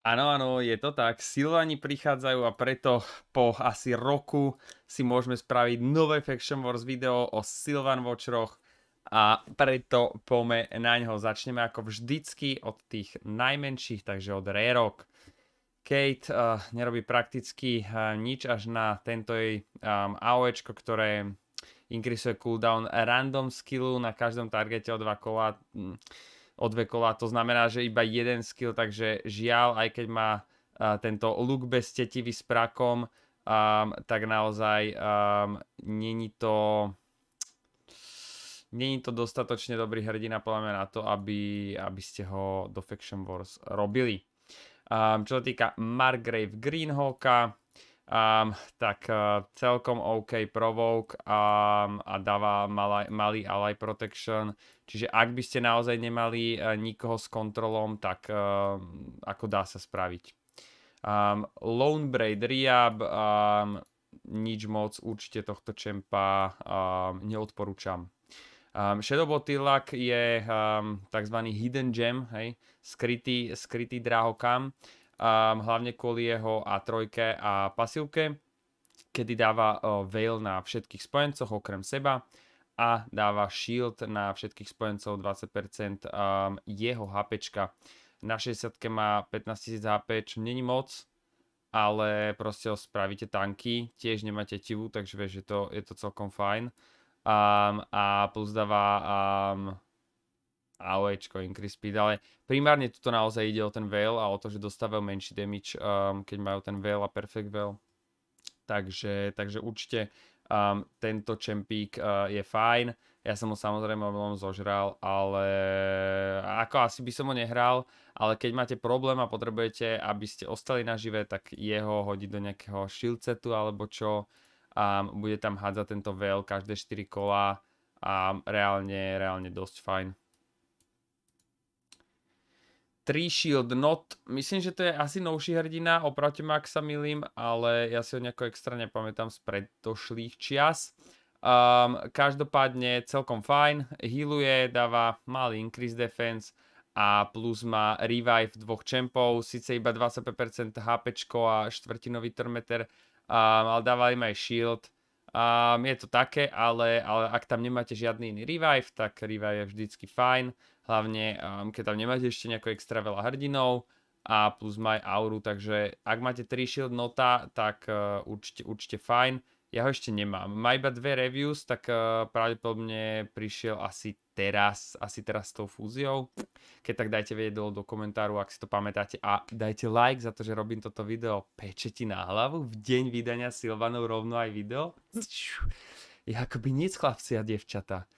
Áno, áno, je to tak. Silvani prichádzajú a preto po asi roku si môžeme spraviť nové Faction Wars video o Silvan Watchroch a preto pome na ňo. Začneme ako vždycky od tých najmenších, takže od Rerok. Kate uh, nerobí prakticky uh, nič až na tento jej um, AOEčko, ktoré inkrisuje cooldown random skillu na každom targete o dva kola. Mm od vekola, to znamená, že iba jeden skill, takže žiaľ, aj keď má tento look bez tetivy s prakom, tak naozaj není to není to dostatočne dobrý hrdina podľa mňa na to, aby, aby ste ho do Faction Wars robili. Um, čo sa týka Margrave Greenhawka, Um, tak uh, celkom OK provoke um, a dáva malaj, malý ally protection. Čiže ak by ste naozaj nemali uh, nikoho s kontrolom, tak uh, ako dá sa spraviť. Um, Lone Braid Riab, um, nič moc, určite tohto čempa um, neodporúčam. Um, Shadowbot Tilak je um, tzv. hidden gem, hej, skrytý, skrytý dráhokam um, hlavne kvôli jeho A3 a pasívke, kedy dáva uh, Veil na všetkých spojencoch okrem seba a dáva Shield na všetkých spojencov 20% um, jeho HP. Na 60 má 15 000 HP, čo není moc, ale proste ho spravíte tanky, tiež nemáte tivu, takže vieš, že to, je to celkom fajn. Um, a plus dáva um, AOEčko increase speed, ale primárne tu to naozaj ide o ten veil a o to, že dostávajú menší damage, um, keď majú ten veil a perfect veil. Takže, takže určite um, tento čempík uh, je fajn. Ja som ho samozrejme veľmi zožral, ale ako asi by som ho nehral, ale keď máte problém a potrebujete, aby ste ostali nažive, tak jeho hodiť do nejakého shieldsetu alebo čo. Um, bude tam hádzať tento veil každé 4 kola a um, reálne, reálne dosť fajn. Three Shield Not, myslím, že to je asi novší hrdina, opravte ma, ak sa milím, ale ja si ho nejako extra nepamätám z predošlých čias. Um, každopádne celkom fajn, healuje, dáva malý increase defense a plus má revive dvoch čempov, síce iba 25% HP a štvrtinový turmeter, um, ehm, ale dáva im aj shield. Um, je to také, ale, ale ak tam nemáte žiadny iný revive, tak revive je vždycky fajn hlavne um, keď tam nemáte ešte nejako extra veľa hrdinov a plus má aj auru, takže ak máte 3 shield nota, tak uh, určite, určite fajn. Ja ho ešte nemám. Má iba dve reviews, tak uh, pravdepodobne prišiel asi teraz, asi teraz s tou fúziou. Keď tak dajte vedieť dole do komentáru, ak si to pamätáte a dajte like za to, že robím toto video pečeti na hlavu. V deň vydania Silvanov rovno aj video. Jakoby nic, chlapci a devčata.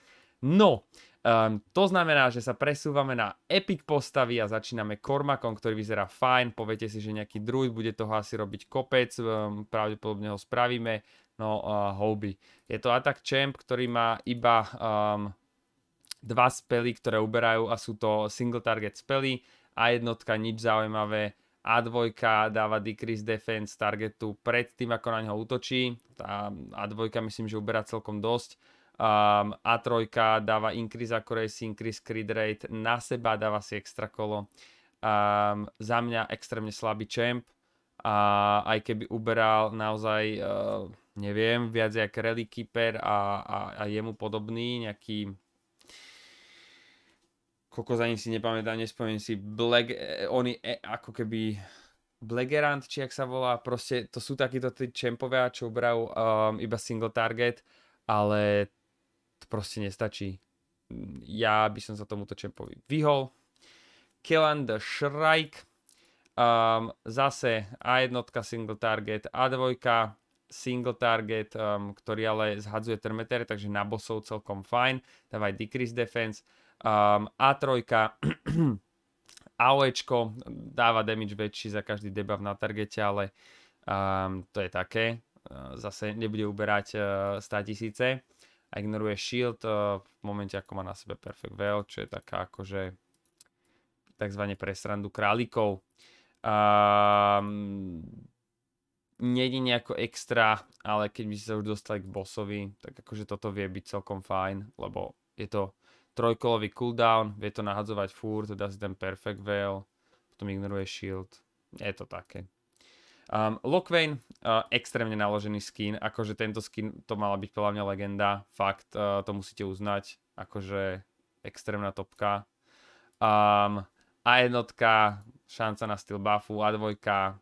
No, Um, to znamená, že sa presúvame na epic postavy a začíname Kormakom, ktorý vyzerá fajn. Poviete si, že nejaký druid bude toho asi robiť kopec, um, pravdepodobne ho spravíme. No, uh, Hobby. Je to Attack champ, ktorý má iba um, dva spely, ktoré uberajú a sú to single target spely. A jednotka nič zaujímavé. A2 dáva decrease defense targetu pred tým, ako na neho útočí. Tá A2 myslím, že uberá celkom dosť Um, A3 dáva increase accuracy, increase crit rate, na seba dáva si extra kolo. Um, za mňa extrémne slabý champ a aj keby uberal naozaj, uh, neviem, viac jak Rally Keeper a, a, a jemu podobný nejaký koľko za ním si nepamätám, nespomínam si, Black, eh, oni eh, ako keby Blackerant, či ak sa volá, proste to sú takíto tí čempovia, čo ubrajú um, iba single target, ale to proste nestačí. Ja by som sa tomuto čempovi vyhol. Killan the Shrike. Um, zase A1 single target, A2 single target, um, ktorý ale zhadzuje termetere, takže na bosov celkom fajn. Tam aj decrease defense. Um, A3 AOEčko dáva damage väčší za každý debuff na targete, ale um, to je také. Uh, zase nebude uberať uh, 100 tisíce a ignoruje shield uh, v momente, ako má na sebe perfect veil, čo je taká akože takzvané pre králikov. Um, nejde nejako extra, ale keď by ste sa už dostali k bossovi, tak akože toto vie byť celkom fajn, lebo je to trojkolový cooldown, vie to nahadzovať furt, dá si ten perfect veil, potom ignoruje shield. Je to také. Um, ehm, Lokvein uh, extrémne naložený skin, akože tento skin, to mala byť podľa mňa legenda, fakt, uh, to musíte uznať, akože extrémna topka. Um, a jednotka, šanca na styl buffu, a dvojka,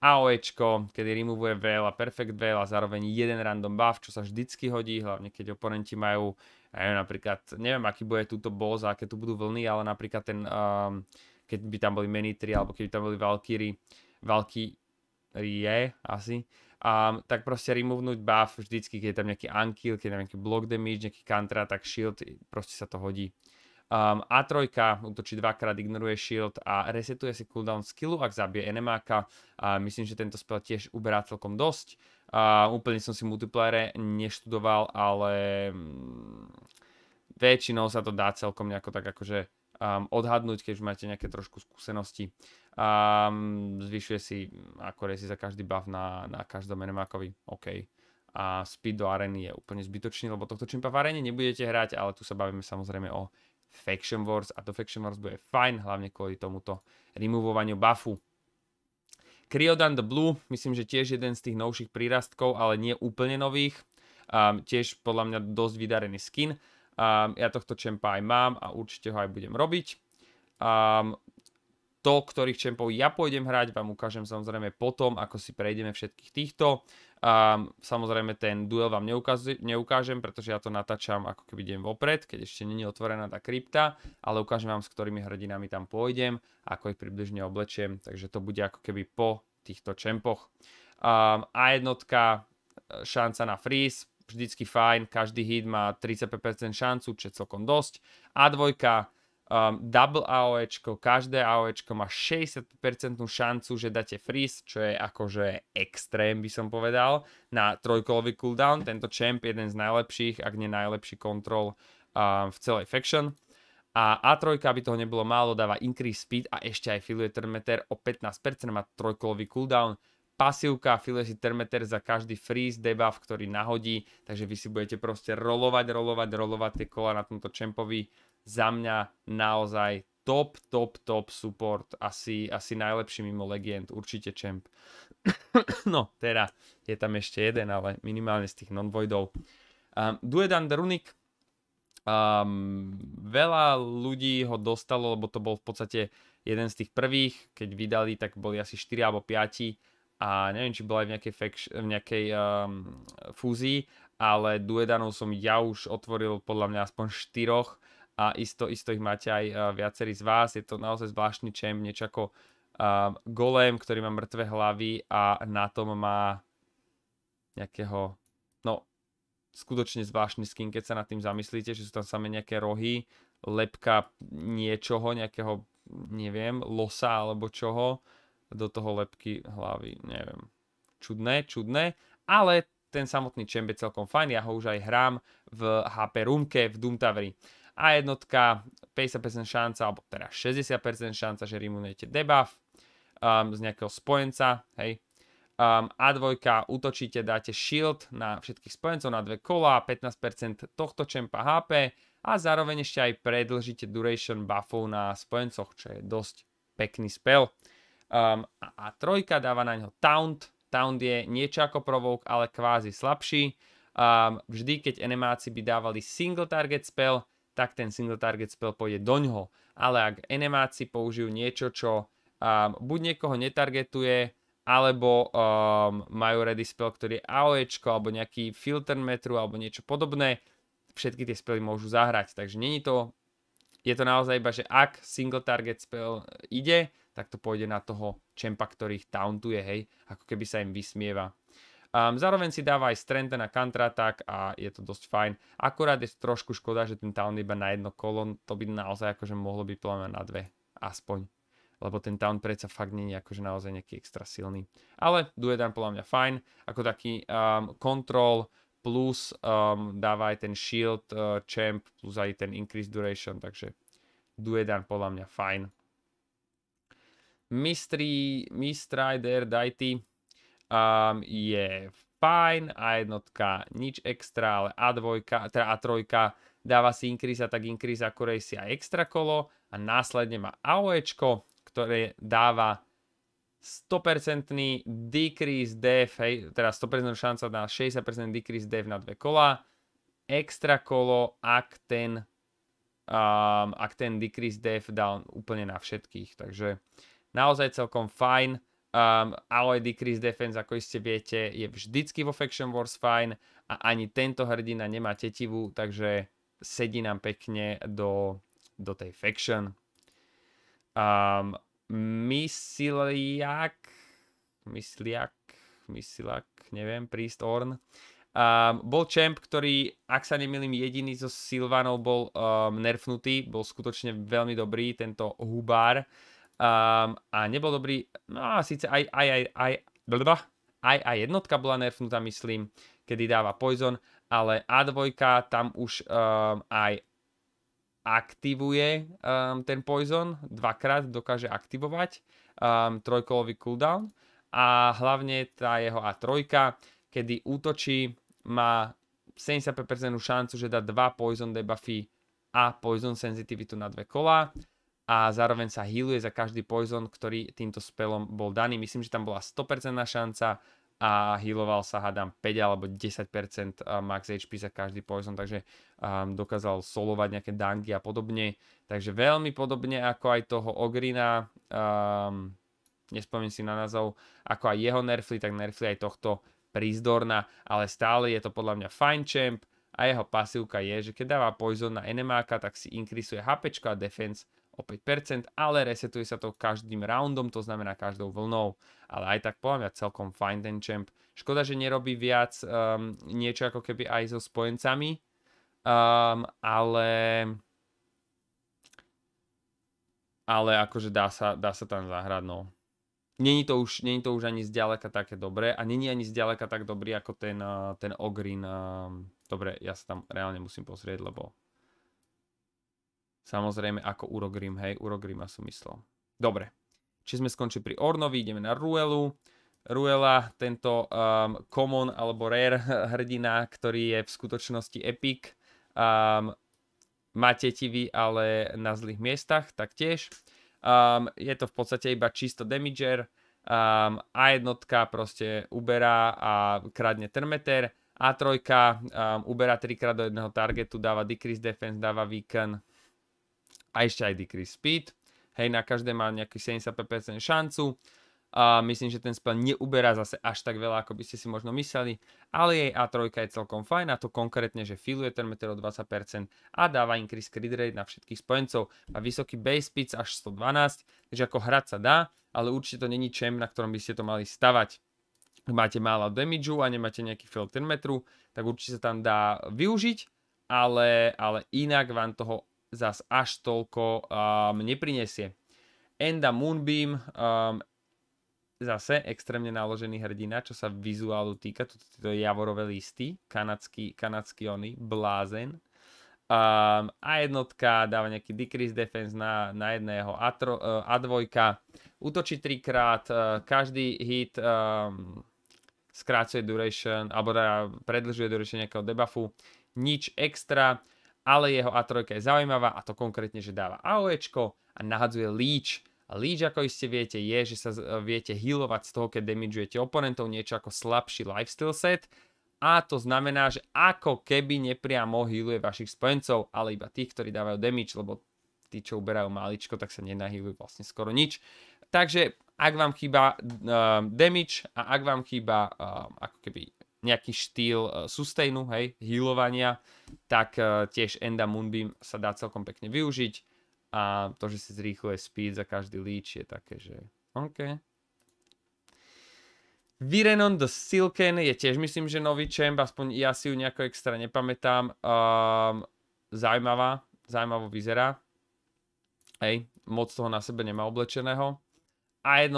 AOEčko, kedy removuje veľa a perfect veil a zároveň jeden random buff, čo sa vždycky hodí, hlavne keď oponenti majú, neviem, napríklad, neviem, aký bude túto boss, aké tu budú vlny, ale napríklad ten, um, keď by tam boli Menitri, alebo keby tam boli Valkyrie, Valky, je asi, um, tak proste removnúť buff vždycky, keď je tam nejaký unkill, keď je tam nejaký block damage, nejaký kantra, tak shield, proste sa to hodí. Um, A3 útočí dvakrát, ignoruje shield a resetuje si cooldown skillu, ak zabije enemáka. Uh, myslím, že tento spel tiež uberá celkom dosť. Uh, úplne som si multiplayere neštudoval, ale mm, väčšinou sa to dá celkom nejako tak akože um, odhadnúť, keď už máte nejaké trošku skúsenosti. Um, zvyšuje si ako si za každý buff na, na každom enemákovi. OK. A speed do arény je úplne zbytočný, lebo tohto čimpa v arene nebudete hrať, ale tu sa bavíme samozrejme o Faction Wars a to Faction Wars bude fajn, hlavne kvôli tomuto removovaniu buffu. Cryodan the Blue, myslím, že tiež jeden z tých novších prírastkov, ale nie úplne nových. Um, tiež podľa mňa dosť vydarený skin. Um, ja tohto čempa aj mám a určite ho aj budem robiť. Um, to, ktorých čempov ja pôjdem hrať, vám ukážem samozrejme potom, ako si prejdeme všetkých týchto. Um, samozrejme ten duel vám neukaz- neukážem, pretože ja to natáčam ako keby idem vopred, keď ešte není otvorená tá krypta, ale ukážem vám, s ktorými hrdinami tam pôjdem, ako ich približne oblečiem, takže to bude ako keby po týchto čempoch. Um, A jednotka, e, šanca na freeze, vždycky fajn, každý hit má 35% šancu, čo je celkom dosť. A dvojka, um, double AOEčko, každé AOEčko má 60% šancu, že dáte freeze, čo je akože extrém, by som povedal, na trojkolový cooldown. Tento champ je jeden z najlepších, ak nie najlepší kontrol um, v celej faction. A A3, aby toho nebolo málo, dáva increase speed a ešte aj fill meter o 15%, má trojkolový cooldown, pasívka, file si termeter za každý freeze debuff, ktorý nahodí, takže vy si budete proste rolovať, rolovať, rolovať tie kola na tomto čempovi. Za mňa naozaj top, top, top support, asi, asi najlepší mimo legend, určite čemp. no, teda je tam ešte jeden, ale minimálne z tých non-voidov. Um, ehm, Duedan Runik, um, ehm, veľa ľudí ho dostalo, lebo to bol v podstate jeden z tých prvých, keď vydali, tak boli asi 4 alebo 5 a neviem, či bola aj v nejakej, fekš- v nejakej um, fúzii, ale Duedanov som ja už otvoril podľa mňa aspoň štyroch a isto, isto ich máte aj uh, viacerí z vás. Je to naozaj zvláštny čem, niečo ako uh, Golem, ktorý má mŕtve hlavy a na tom má nejakého, no skutočne zvláštny skin, keď sa nad tým zamyslíte, že sú tam samé nejaké rohy, lepka niečoho, nejakého, neviem, losa alebo čoho do toho lepky hlavy, neviem. Čudné, čudné, ale ten samotný je celkom fajn, ja ho už aj hrám v HP Rumke v Doom A jednotka, 50% šanca, alebo teda 60% šanca, že rimunujete debuff um, z nejakého spojenca, hej. Um, A2, útočíte, dáte shield na všetkých spojencov na dve kola, 15% tohto čempa HP a zároveň ešte aj predlžíte duration buffov na spojencoch, čo je dosť pekný spell. Um, a, a trojka dáva na ňo taunt. Taunt je niečo ako provoke, ale kvázi slabší. Um, vždy, keď enemáci by dávali single target spell, tak ten single target spell pôjde do ňoho. Ale ak enemáci použijú niečo, čo um, buď niekoho netargetuje, alebo um, majú ready spell, ktorý je AOEčko, alebo nejaký filter metru, alebo niečo podobné, všetky tie spely môžu zahrať. Takže není to, je to naozaj iba, že ak single target spell uh, ide, tak to pôjde na toho čempa, ktorý ich tauntuje, hej, ako keby sa im vysmieva. Um, zároveň si dáva aj Strengthen a Counterattack a je to dosť fajn. Akurát je trošku škoda, že ten taunt iba na jedno kolo, to by naozaj akože mohlo byť plná na dve, aspoň. Lebo ten Town predsa fakt nie je akože naozaj nejaký extra silný. Ale Duedan podľa mňa fajn, ako taký um, control plus um, dáva aj ten shield uh, champ plus aj ten increase duration, takže Duedan podľa mňa fajn. Mystery, Mistrider, Dighty um, je fajn, A1 nič extra, ale A2, teda A3 dáva si Increase, tak Increase akurej si aj extra kolo a následne má AOEčko, ktoré dáva 100% decrease def, hej, teda 100% šanca na 60% decrease def na dve kola, extra kolo, ak ten, um, ak ten decrease def dal úplne na všetkých, takže naozaj celkom fajn. Um, ehm, Aloy Decrease Defense, ako iste viete, je vždycky vo Faction Wars fajn a ani tento hrdina nemá tetivu, takže sedí nám pekne do, do tej Faction. Um, mysliak, mysliak, mysliak, neviem, Priest Orn. Um, bol champ, ktorý, ak sa nemýlim, jediný zo Silvanov bol um, nerfnutý, bol skutočne veľmi dobrý, tento Hubár. Um, a nebol dobrý, no a síce aj, aj, aj, aj, blbá, aj, aj jednotka bola nerfnutá, myslím, kedy dáva Poison, ale A2 tam už um, aj aktivuje um, ten Poison, dvakrát dokáže aktivovať um, trojkolový cooldown a hlavne tá jeho A3, kedy útočí, má 75% šancu, že dá dva Poison debuffy a Poison Sensitivitu na dve kola a zároveň sa healuje za každý poison, ktorý týmto spelom bol daný. Myslím, že tam bola 100% šanca a healoval sa hádam 5 alebo 10% max HP za každý poison, takže um, dokázal solovať nejaké dungy a podobne. Takže veľmi podobne ako aj toho Ogrina, um, nespomínam si na názov, ako aj jeho nerfly, tak nerfly aj tohto prízdorna, ale stále je to podľa mňa fine champ a jeho pasívka je, že keď dáva poison na enemáka, tak si inkrisuje HP a defense o 5%, ale resetuje sa to každým roundom, to znamená každou vlnou. Ale aj tak poviem ja celkom fajn ten champ. Škoda, že nerobí viac um, niečo ako keby aj so spojencami, um, ale... Ale akože dá sa, dá sa tam zahrať, no. Není to, už, není to už ani zďaleka také dobré a není ani zďaleka tak dobrý ako ten, eh, ten Ogrin. Ehm, dobre, ja sa tam reálne musím pozrieť, lebo Samozrejme ako Urogrim, hej, Urogrima som myslel. Dobre, či sme skončili pri Ornovi, ideme na Ruelu. Ruela, tento um, common alebo rare hrdina, ktorý je v skutočnosti epic. Um, ti vy, ale na zlých miestach taktiež. Um, je to v podstate iba čisto damager. Um, a jednotka proste uberá a kradne termeter. A3 um, uberá trikrát do jedného targetu, dáva decrease defense, dáva weaken, a ešte aj decrease speed. Hej, na každé má nejaký 75% šancu. A myslím, že ten spel neuberá zase až tak veľa, ako by ste si možno mysleli, ale jej A3 je celkom fajn a to konkrétne, že filuje ten meter o 20% a dáva increase crit rate na všetkých spojencov a vysoký base speed až 112, takže ako hrať sa dá, ale určite to není čem, na ktorom by ste to mali stavať. Ak máte málo damage a nemáte nejaký filter metru, tak určite sa tam dá využiť, ale, ale inak vám toho zas až toľko um, neprinesie. Enda Moonbeam, um, zase extrémne naložený hrdina, čo sa vizuálu týka, to javorové listy, kanadský, kanadský ony, blázen. Um, a jednotka dáva nejaký decrease defense na, na jedného, a, uh, a dvojka, útočí trikrát, uh, každý hit um, skrácuje duration, alebo teda predlžuje duration nejakého debuffu, nič extra, ale jeho A3 je zaujímavá a to konkrétne, že dáva AOEčko a nahadzuje Leech. A Leech, ako iste viete, je, že sa e, viete healovať z toho, keď damageujete oponentov, niečo ako slabší lifestyle set. A to znamená, že ako keby nepriamo healuje vašich spojencov, ale iba tých, ktorí dávajú damage, lebo tí, čo uberajú maličko, tak sa nenahýlujú vlastne skoro nič. Takže ak vám chýba uh, damage a ak vám chýba uh, ako keby nejaký štýl e, sustainu, hej, healovania, tak e, tiež Enda Moonbeam sa dá celkom pekne využiť a to, že si zrýchluje speed za každý líč je také, že OK. Virenon the Silken je tiež myslím, že nový champ, aspoň ja si ju nejako extra nepamätám. Um, zaujímavá, zaujímavo vyzerá. Hej, moc toho na sebe nemá oblečeného. A1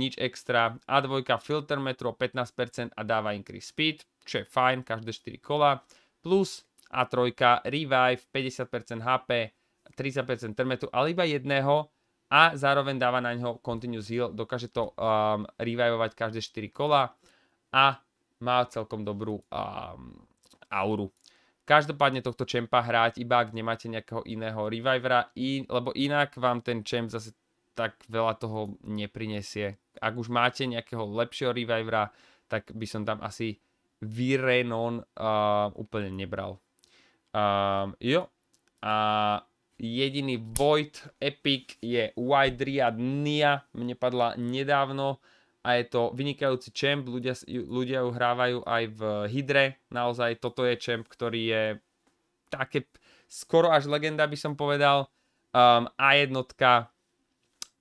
nič extra, A2 filter metro 15% a dáva increase speed, čo je fajn, každé 4 kola, plus A3 revive 50% HP, 30% termetu, ale iba jedného a zároveň dáva na ňo continuous heal, dokáže to um, revivovať každé 4 kola a má celkom dobrú um, auru. Každopádne tohto čempa hráť, iba ak nemáte nejakého iného revivera, in, lebo inak vám ten čemp zase tak veľa toho neprinesie. Ak už máte nejakého lepšieho revivera, tak by som tam asi Virenon uh, úplne nebral. Uh, jo. A jediný Void Epic je White Riad Nia. Mne padla nedávno a je to vynikajúci champ. ľudia, ľudia ju hrávajú aj v Hydre, naozaj toto je champ, ktorý je také skoro až legenda by som povedal um, a jednotka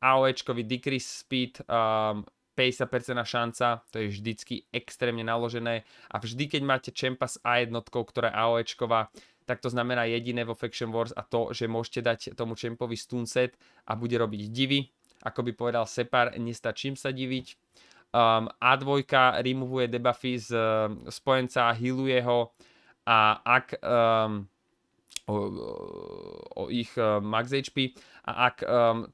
AOEčkový decrease speed, um, 50% šanca, to je vždycky extrémne naložené a vždy, keď máte čempa s A1, ktorá je AOEčková, tak to znamená jediné vo Faction Wars a to, že môžete dať tomu čempovi stun set a bude robiť divy. Ako by povedal Separ, nestačím sa diviť. Um, A2 removuje debuffy z um, spojenca, healuje ho a ak um, o, o, o ich uh, max HP a ak um,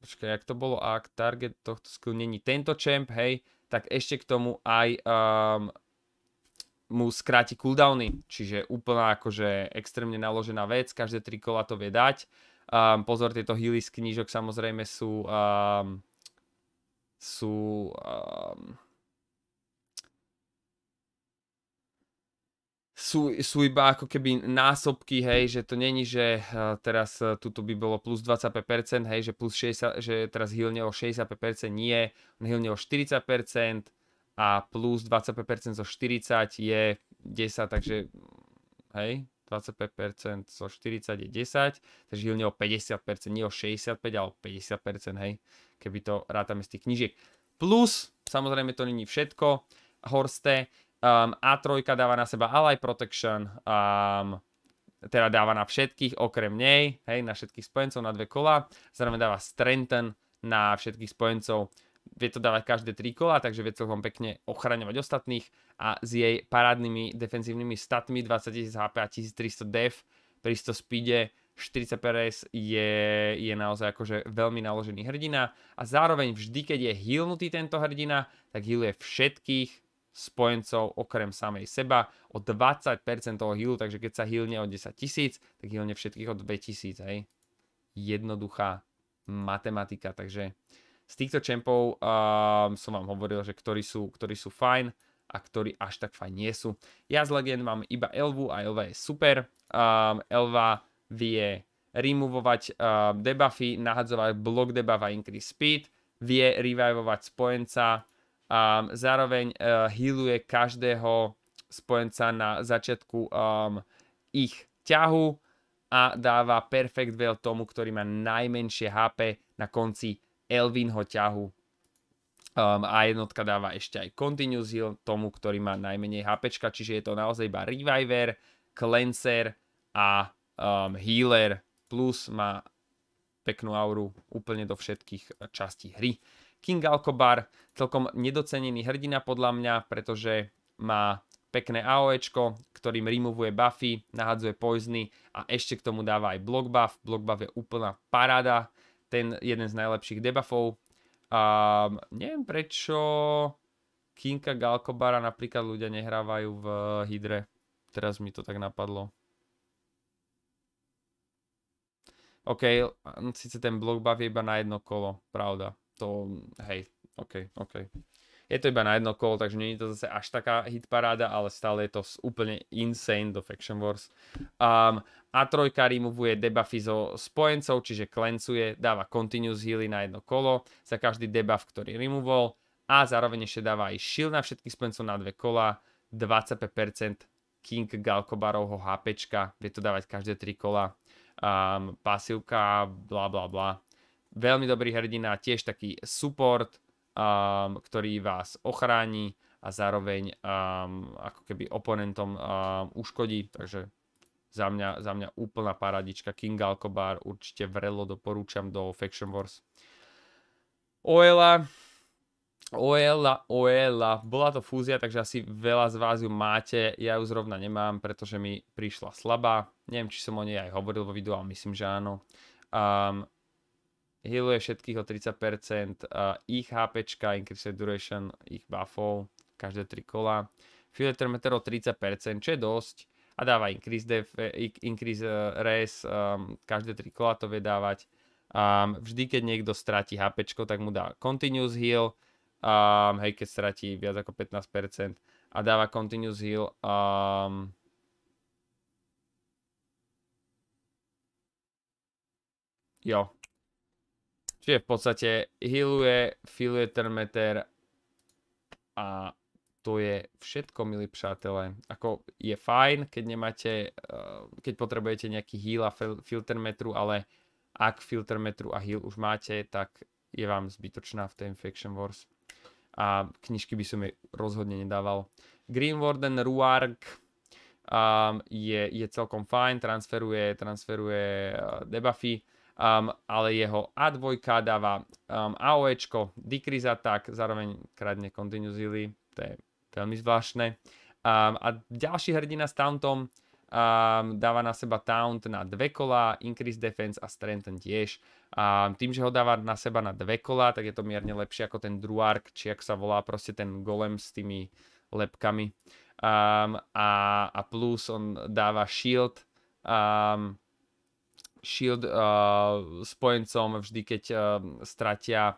počkaj, jak to bolo, ak target tohto skill není tento champ, hej, tak ešte k tomu aj um, mu skráti cooldowny, čiže úplná akože extrémne naložená vec, každé tri kola to vie dať. Um, pozor, tieto healy z knížok samozrejme sú um, sú um, sú, sú iba ako keby násobky, hej, že to není, že eh, teraz eh, tuto by bolo plus 25%, hej, že, plus 60, že teraz hilne o 65%, nie, on hilne o 40% a plus 25% zo 40 je 10, takže hej, 25% zo 40 je 10, takže hilne o 50%, nie o 65, ale o 50%, hej, keby to rátame z tých knižiek. Plus, samozrejme to není všetko, Horste, Um, A3 dáva na seba Ally Protection, um, teda dáva na všetkých okrem nej, hej, na všetkých spojencov na dve kola, zároveň dáva Strengthen na všetkých spojencov, vie to dávať každé tri kola, takže vie celkom pekne ochraňovať ostatných a s jej parádnymi defensívnymi statmi 20 000 HP a 1300 def pri 100 speede 40 PRS je, je naozaj akože veľmi naložený hrdina a zároveň vždy, keď je healnutý tento hrdina, tak healuje všetkých spojencov okrem samej seba o 20% toho healu, takže keď sa healne o 10 tisíc, tak healne všetkých o 2 tisíc, hej. Jednoduchá matematika, takže z týchto čempov uh, som vám hovoril, že ktorí sú, ktorí sú fajn a ktorí až tak fajn nie sú. Ja z legend mám iba Elvu a Elva je super. Um, Elva vie removovať uh, debuffy, nahadzovať blok debuff a increase speed, vie revivovať spojenca, a zároveň uh, healuje každého spojenca na začiatku um, ich ťahu a dáva perfect veil tomu, ktorý má najmenšie HP na konci Elvinho ťahu. Um, a jednotka dáva ešte aj continuous heal tomu, ktorý má najmenej HP, čiže je to naozaj iba reviver, cleanser a um, healer plus má peknú auru úplne do všetkých e, častí hry. King Alcobar, celkom nedocenený hrdina podľa mňa, pretože má pekné AOEčko, ktorým removuje buffy, nahadzuje poizny a ešte k tomu dáva aj block buff. Block buff je úplná paráda, ten jeden z najlepších debuffov. A neviem prečo Kinka Galkobara napríklad ľudia nehrávajú v Hydre. Teraz mi to tak napadlo. OK, síce ten block buff je iba na jedno kolo, pravda to, hej, OK, OK. Je to iba na jedno kolo, takže nie je to zase až taká hit paráda, ale stále je to úplne insane do Faction Wars. Um, a trojka removuje debuffy zo spojencov, čiže klencuje, dáva continuous healy na jedno kolo za každý debuff, ktorý removal a zároveň ešte dáva aj shield na všetkých spojencov na dve kola, 25% King Galkobarovho HPčka, vie to dávať každé tri kola, um, pasívka, bla bla bla veľmi dobrý hrdina, tiež taký support, um, ktorý vás ochráni a zároveň um, ako keby oponentom um, uškodí, takže za mňa, za mňa úplná paradička. King Alcobar určite vrelo doporúčam do Faction Wars. Oela, Oela, Oela, bola to fúzia, takže asi veľa z vás ju máte, ja ju zrovna nemám, pretože mi prišla slabá, neviem, či som o nej aj hovoril vo videu, ale myslím, že áno. Um, healuje všetkých o 30%, ich HP, increase duration, ich buffov, každé 3 kola. Filter meter o 30%, čo je dosť a dáva increase, def, increase e, res, um, každé 3 kola to vie dávať. Um, vždy, keď niekto stráti HP, tak mu dá continuous heal, um, hej, keď stráti viac ako 15% a dáva continuous heal. Um, jo, Čiže v podstate healuje, filuje termeter a to je všetko, milí přátelé. Ako je fajn, keď nemáte, eh, keď potrebujete nejaký heal a filtermetru, ale ak filtermetru a heal už máte, tak je vám zbytočná v tej Infection Wars. A knižky by som jej rozhodne nedával. Green Warden Ruark um, je, je celkom fajn, transferuje, transferuje eh, debuffy um, ale jeho A2 dáva um, AOEčko, decrease attack, zároveň kradne Continuous Healy, to je veľmi zvláštne. Um, a ďalší hrdina s tauntom um, dáva na seba taunt na dve kola, increase defense a Strength tiež. Um, tým, že ho dáva na seba na dve kola, tak je to mierne lepšie ako ten druark, či ak sa volá proste ten golem s tými lepkami. Um, a, a plus on dáva shield um, shield uh, eh, spojencom vždy, keď uh, stratia,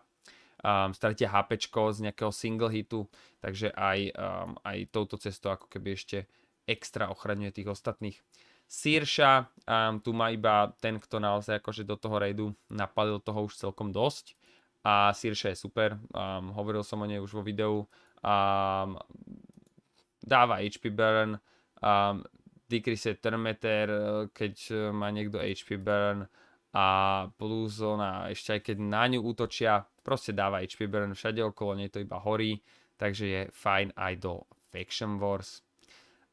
um, stratia HP z nejakého single hitu, takže aj, um, aj touto cestou ako keby ešte extra ochraňuje tých ostatných. Sirša, um, tu má iba ten, kto naozaj akože do toho raidu napadil toho už celkom dosť a Sirša je super, um, hovoril som o nej už vo videu, um, dáva HP burn, um, decrease thermeter, eh, keď eh, má niekto HP burn a plus zóna, ešte aj keď na ňu útočia, proste dáva HP burn všade okolo, nie to iba horí, takže je fajn aj do Faction Wars.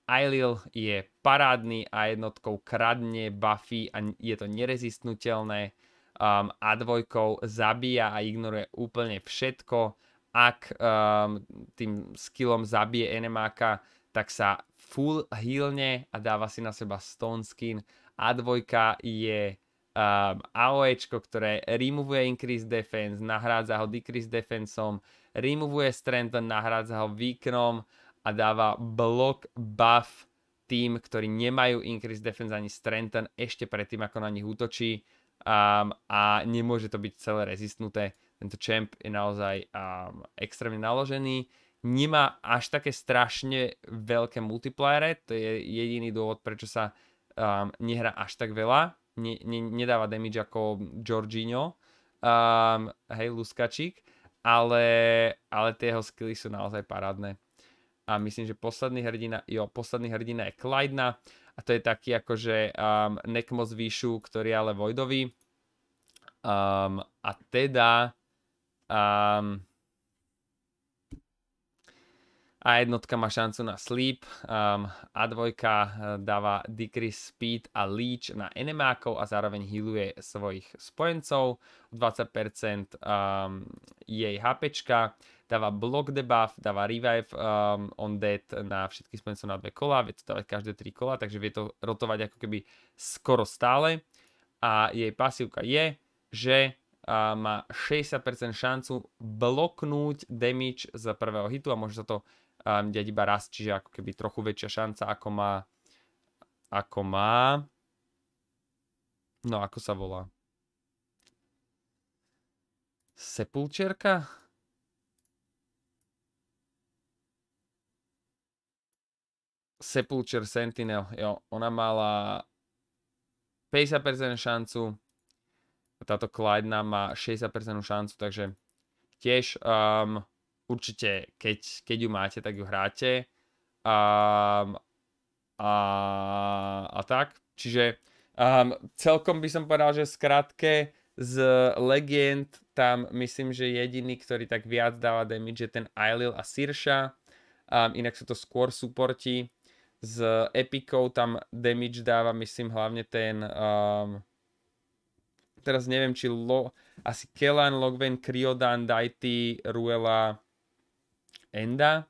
Ailil je parádny a jednotkou kradne buffy a je to nerezistnutelné. Um, a dvojkou zabíja a ignoruje úplne všetko. Ak um, tým skillom zabije enemáka, tak sa full healne a dáva si na seba stone skin. A2 je um, AOEčko, ktoré removuje increase defense, nahrádza ho decrease defenseom, removuje strength, nahrádza ho výknom a dáva block buff tým, ktorí nemajú increase defense ani strength ešte predtým, ako na nich útočí um, a nemôže to byť celé rezistnuté. Tento champ je naozaj um, extrémne naložený nemá až také strašne veľké multipliere, to je jediný dôvod, prečo sa um, nehrá až tak veľa, ne, ne, nedáva damage ako Giorgino, um, hej, Luskačík, ale, ale tie jeho skilly sú naozaj parádne. A myslím, že posledný hrdina, jo, posledný hrdina je Clyde'na a to je taký akože um, Nekmo z ktorý je ale Voidový. Um, a teda um, a1 má šancu na sleep, um, A2 eh, dáva decrease speed a leech na enemákov a zároveň healuje svojich spojencov. 20% um, jej HPčka, dáva block debuff, dáva revive um, on dead na všetky spojencov na dve kola, vie to dávať každé 3 kola, takže vie to rotovať ako keby skoro stále. A jej pasívka je, že uh, má 60% šancu bloknúť damage z prvého hitu a môže sa to um, dať iba raz, čiže ako keby trochu väčšia šanca, ako má, ako má, no ako sa volá, Sepulčerka? Sepulcher Sentinel, jo, ona mala 50% šancu, táto Clyde má 60% šancu, takže tiež um, určite, keď, keď ju máte, tak ju hráte. A, a, a tak. Čiže um, celkom by som povedal, že skratke z Legend tam myslím, že jediný, ktorý tak viac dáva damage je ten Ailil a Sirša. Um, inak sú to skôr suporti. S Epikou tam damage dáva myslím hlavne ten um, teraz neviem, či Lo, asi Kelan, Logven, Kriodan, Dajty, Ruela, Enda.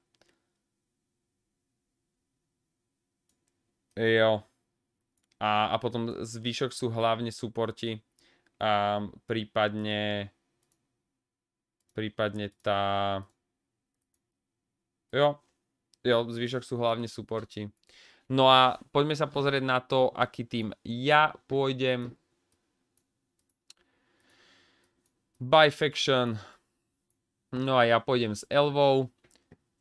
Jo. A, a potom zvyšok sú hlavne supporti. A prípadne prípadne tá jo, jo, zvyšok sú hlavne supporti. No a poďme sa pozrieť na to, aký tým ja pôjdem. By Faction. No a ja pôjdem s Elvou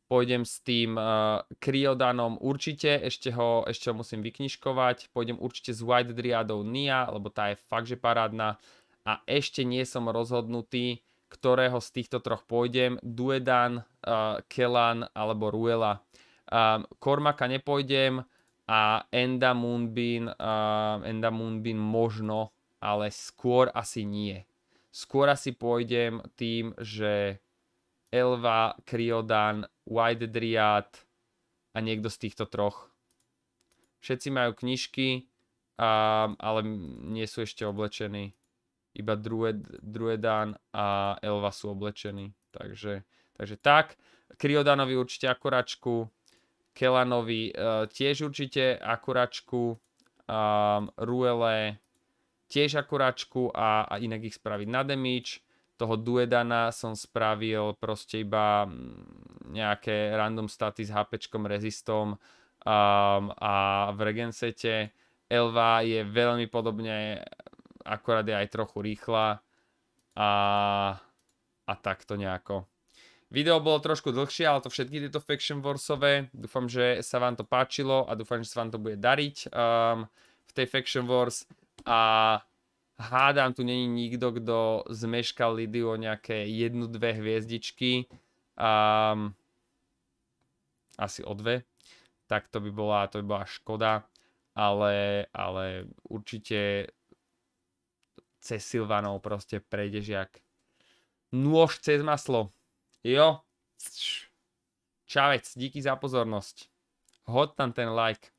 pôjdem s tým uh, Kryodanom určite, ešte ho, ešte ho musím vyknižkovať, pôjdem určite s White Driadou Nia, lebo tá je fakt, že parádna a ešte nie som rozhodnutý, ktorého z týchto troch pôjdem, Duedan, uh, Kelan alebo Ruela. Um, Kormaka nepôjdem a Enda Moonbeam, uh, Enda Moonbeam možno, ale skôr asi nie. Skôr asi pôjdem tým, že Elva, Kriodan, White Dryad a niekto z týchto troch. Všetci majú knižky, um, ale nie sú ešte oblečení. Iba Drued, Druedan a Elva sú oblečení. Takže, takže tak. Kriodanovi určite akuračku. Kelanovi e, tiež určite akuračku. Um, Ruele tiež akuračku a, a inak ich spraviť na damage toho duedana som spravil proste iba mm, nejaké random staty s HP rezistom um, a v regensete Elva je veľmi podobne, akorát je aj trochu rýchla a, a takto nejako. Video bolo trošku dlhšie, ale to všetky tieto Faction Warsové. Dúfam, že sa vám to páčilo a dúfam, že sa vám to bude dariť um, v tej Faction Wars. A hádam, tu není nikto, kto zmeškal Lidiu o nejaké jednu, dve hviezdičky. Um, asi o dve. Tak to by bola, to by bola škoda. Ale, ale určite cez Silvanov proste prejdeš jak nôž cez maslo. Jo. Čavec, díky za pozornosť. Hod tam ten like.